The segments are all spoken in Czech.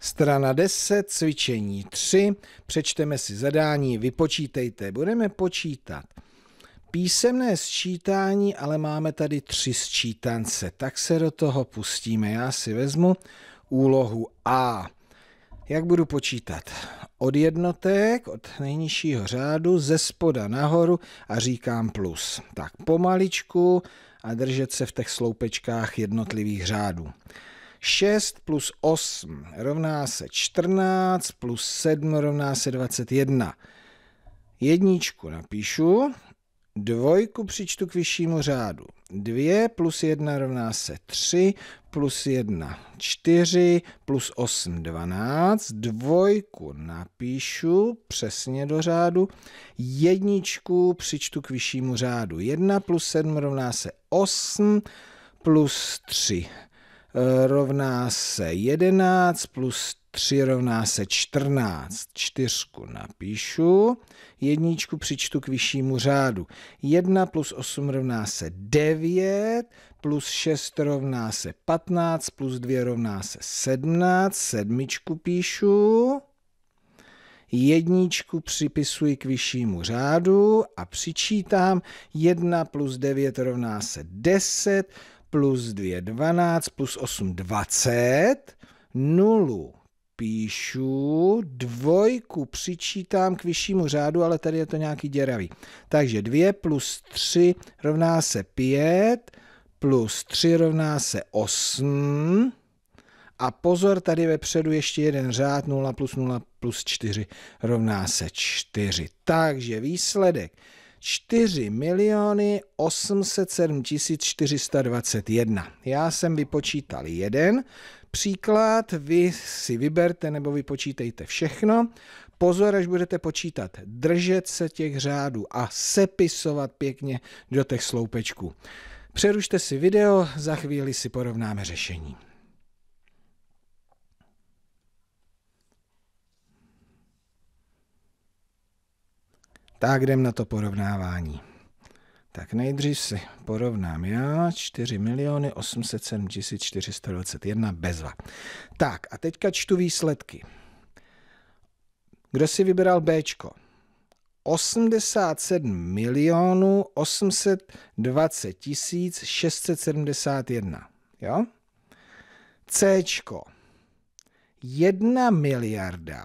Strana 10, cvičení 3, přečteme si zadání, vypočítejte. Budeme počítat písemné sčítání, ale máme tady tři sčítance, tak se do toho pustíme. Já si vezmu úlohu A. Jak budu počítat? Od jednotek, od nejnižšího řádu, ze spoda nahoru a říkám plus. Tak pomaličku a držet se v těch sloupečkách jednotlivých řádů. 6 plus 8 rovná se 14, plus 7 rovná se 21. Jedničku napíšu, dvojku přičtu k vyššímu řádu. 2 plus 1 rovná se 3, plus 1 4, plus 8 12, dvojku napíšu přesně do řádu, jedničku přičtu k vyššímu řádu. 1 plus 7 rovná se 8, plus 3 rovná se 11 plus 3 rovná se 14. Čtyřku napíšu, jedničku přičtu k vyššímu řádu. 1 plus 8 rovná se 9, plus 6 rovná se 15, plus 2 rovná se 17, sedmičku píšu. Jedničku připisuji k vyššímu řádu a přičítám 1 plus 9 rovná se 10, plus 2, 12, plus 8, 20, nulu píšu, dvojku přičítám k vyššímu řádu, ale tady je to nějaký děravý. Takže 2 plus 3 rovná se 5, plus 3 rovná se 8. A pozor, tady vepředu ještě jeden řád, 0 plus 0 plus 4 rovná se 4. Takže výsledek 4 miliony 807 421. Já jsem vypočítal jeden příklad, vy si vyberte nebo vypočítejte všechno. Pozor, až budete počítat, držet se těch řádů a sepisovat pěkně do těch sloupečků. Přerušte si video, za chvíli si porovnáme řešení. Tak jdem na to porovnávání. Tak nejdřív si porovnám já, 4 miliony 807 421 bezva. Tak a teďka čtu výsledky. Kdo si vybral B? 87 milionů 820 tisíc 671. Jo? C. 1 miliarda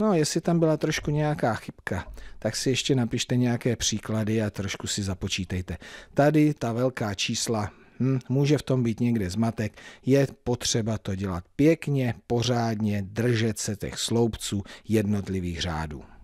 no jestli tam byla trošku nějaká chybka, tak si ještě napište nějaké příklady a trošku si započítejte. Tady ta velká čísla, hm, může v tom být někde zmatek, je potřeba to dělat pěkně, pořádně, držet se těch sloupců jednotlivých řádů.